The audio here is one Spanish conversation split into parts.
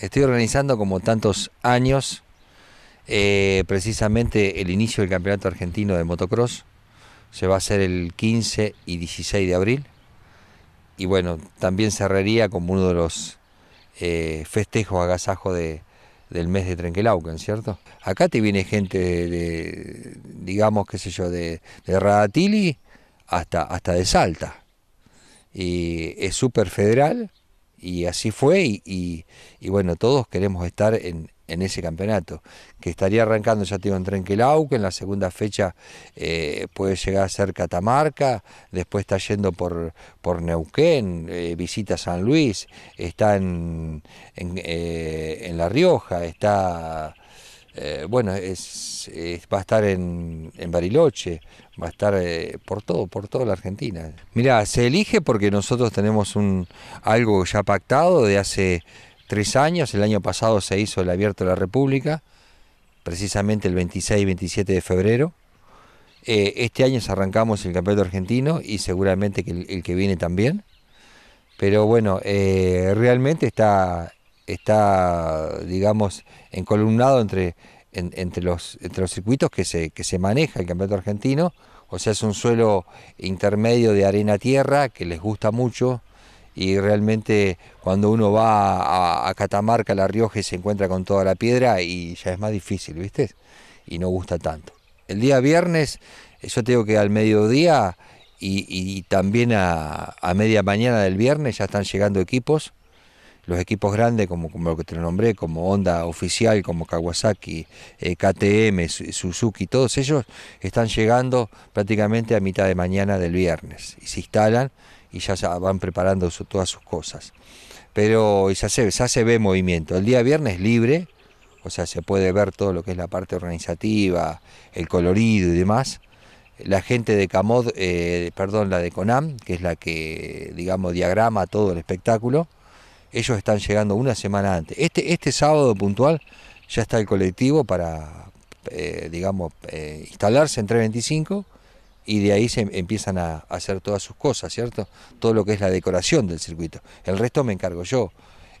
Estoy organizando como tantos años eh, precisamente el inicio del Campeonato Argentino de Motocross. Se va a hacer el 15 y 16 de abril. Y bueno, también cerraría como uno de los eh, festejos agasajos de, del mes de ¿en ¿cierto? Acá te viene gente de, digamos, qué sé yo, de, de Radatili hasta, hasta de Salta. Y es súper federal y así fue y, bueno, todos queremos estar en, en, ese campeonato, que estaría arrancando, ya tengo en Trenquilau, que en la segunda fecha eh, puede llegar a ser Catamarca, después está yendo por, por Neuquén, eh, visita San Luis, está en, en eh, La Rioja, está eh, bueno, va a estar en, Bariloche, va a estar eh, por todo, por toda la Argentina. Mirá, se elige porque nosotros tenemos algo ya pactado de hace tres años, el año pasado se hizo el Abierto de la República, precisamente el 26 y 27 de febrero. Eh, este año arrancamos el campeonato argentino y seguramente el que viene también. Pero bueno, realmente está, está, digamos, encolumnado entre, entre, los, entre los circuitos que se, maneja el campeonato argentino, o sea, es un suelo intermedio de arena-tierra que les gusta mucho y realmente cuando uno va a, a, Catamarca, La Rioja se encuentra con toda la piedra y ya es más difícil, ¿viste? Y no gusta tanto. El día viernes, yo tengo que al mediodía y, también a, a media mañana del viernes ya están llegando equipos los equipos grandes, como, lo que te lo nombré, como Honda Oficial, como Kawasaki, eh, KTM, Suzuki, todos ellos están llegando prácticamente a mitad de mañana del viernes y se instalan y ya van preparando todas sus cosas. Pero ya se, se ve movimiento. El día viernes libre, o sea, se puede ver todo lo que es la parte organizativa, el colorido y demás la gente de Camod, eh, perdón, la de CONAM, que es la que, digamos, diagrama todo el espectáculo, ellos están llegando una semana antes. Este, este sábado puntual ya está el colectivo para, eh, digamos, eh, instalarse en 325 y de ahí se empiezan a hacer todas sus cosas, ¿cierto? Todo lo que es la decoración del circuito. El resto me encargo yo,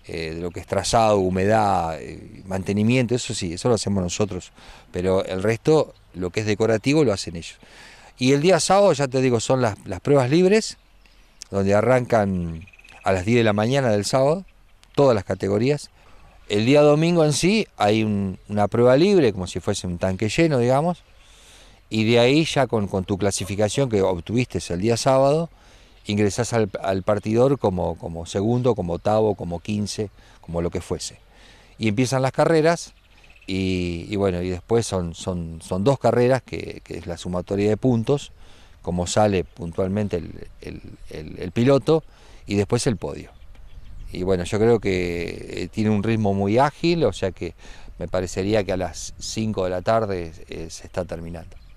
eh, de lo que es trazado, humedad, mantenimiento, eso sí, eso lo hacemos nosotros, pero el resto, lo que es decorativo, lo hacen ellos. Y el día sábado, ya te digo, son las, las pruebas libres, donde arrancan a las 10 de la mañana del sábado, todas las categorías. El día domingo en sí hay una prueba libre, como si fuese un tanque lleno, digamos, y de ahí ya con, tu clasificación que obtuviste el día sábado, ingresás al, partidor como, como segundo, como octavo, como quince, como lo que fuese. Y empiezan las carreras, y, bueno, y después son, son, son dos carreras, que, es la sumatoria de puntos, como sale puntualmente el piloto, y después el podio. Y bueno, yo creo que eh, tiene un ritmo muy ágil, o sea que me parecería que a las 5 de la tarde eh, se está terminando.